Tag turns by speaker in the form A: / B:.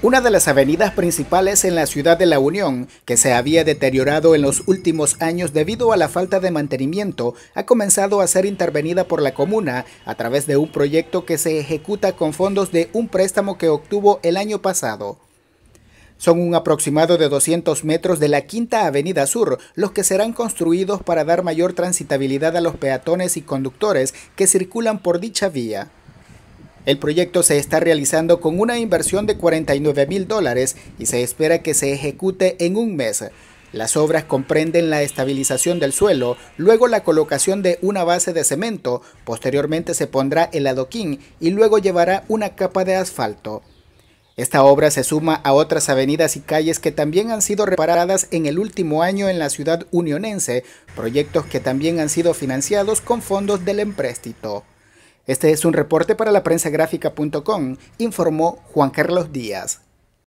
A: Una de las avenidas principales en la ciudad de La Unión, que se había deteriorado en los últimos años debido a la falta de mantenimiento, ha comenzado a ser intervenida por la comuna a través de un proyecto que se ejecuta con fondos de un préstamo que obtuvo el año pasado. Son un aproximado de 200 metros de la Quinta Avenida Sur los que serán construidos para dar mayor transitabilidad a los peatones y conductores que circulan por dicha vía. El proyecto se está realizando con una inversión de 49 mil dólares y se espera que se ejecute en un mes. Las obras comprenden la estabilización del suelo, luego la colocación de una base de cemento, posteriormente se pondrá el adoquín y luego llevará una capa de asfalto. Esta obra se suma a otras avenidas y calles que también han sido reparadas en el último año en la ciudad unionense, proyectos que también han sido financiados con fondos del empréstito. Este es un reporte para la prensa informó Juan Carlos Díaz.